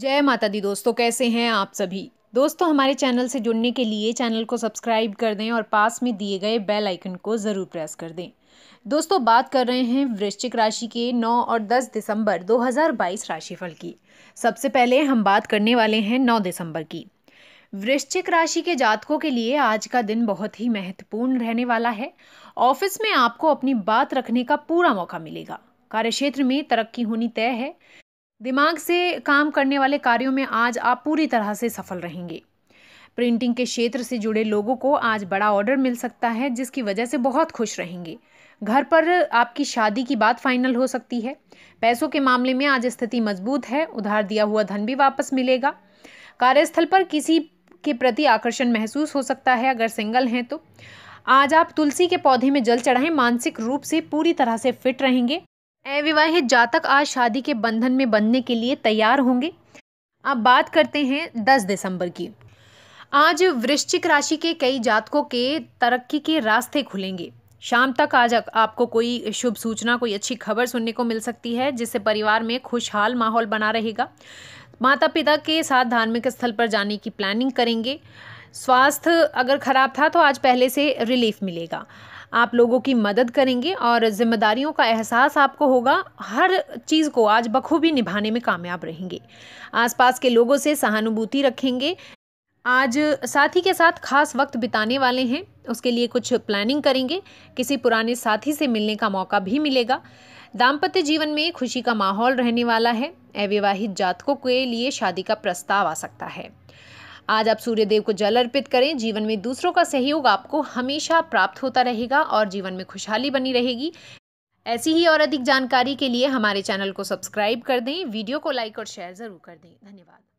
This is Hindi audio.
जय माता दी दोस्तों कैसे हैं आप सभी दोस्तों हमारे चैनल से जुड़ने के लिए चैनल को सब्सक्राइब कर दें और पास में दिए गए बेल आइकन को ज़रूर प्रेस कर दें दोस्तों बात कर रहे हैं वृश्चिक राशि के 9 और 10 दिसंबर 2022 राशिफल की सबसे पहले हम बात करने वाले हैं 9 दिसंबर की वृश्चिक राशि के जातकों के लिए आज का दिन बहुत ही महत्वपूर्ण रहने वाला है ऑफिस में आपको अपनी बात रखने का पूरा मौका मिलेगा कार्यक्षेत्र में तरक्की होनी तय है दिमाग से काम करने वाले कार्यों में आज आप पूरी तरह से सफल रहेंगे प्रिंटिंग के क्षेत्र से जुड़े लोगों को आज बड़ा ऑर्डर मिल सकता है जिसकी वजह से बहुत खुश रहेंगे घर पर आपकी शादी की बात फाइनल हो सकती है पैसों के मामले में आज स्थिति मजबूत है उधार दिया हुआ धन भी वापस मिलेगा कार्यस्थल पर किसी के प्रति आकर्षण महसूस हो सकता है अगर सिंगल हैं तो आज आप तुलसी के पौधे में जल चढ़ाएं मानसिक रूप से पूरी तरह से फिट रहेंगे अविवाहित जातक आज शादी के बंधन में बंधने के लिए तैयार होंगे अब बात करते हैं 10 दिसंबर की आज वृश्चिक राशि के कई जातकों के तरक्की के रास्ते खुलेंगे शाम तक आज आपको कोई शुभ सूचना कोई अच्छी खबर सुनने को मिल सकती है जिससे परिवार में खुशहाल माहौल बना रहेगा माता पिता के साथ धार्मिक स्थल पर जाने की प्लानिंग करेंगे स्वास्थ्य अगर खराब था तो आज पहले से रिलीफ मिलेगा आप लोगों की मदद करेंगे और ज़िम्मेदारियों का एहसास आपको होगा हर चीज़ को आज बखूबी निभाने में कामयाब रहेंगे आसपास के लोगों से सहानुभूति रखेंगे आज साथी के साथ खास वक्त बिताने वाले हैं उसके लिए कुछ प्लानिंग करेंगे किसी पुराने साथी से मिलने का मौका भी मिलेगा दाम्पत्य जीवन में खुशी का माहौल रहने वाला है अविवाहित जातकों के लिए शादी का प्रस्ताव आ सकता है आज आप सूर्य देव को जल अर्पित करें जीवन में दूसरों का सहयोग आपको हमेशा प्राप्त होता रहेगा और जीवन में खुशहाली बनी रहेगी ऐसी ही और अधिक जानकारी के लिए हमारे चैनल को सब्सक्राइब कर दें वीडियो को लाइक और शेयर ज़रूर कर दें धन्यवाद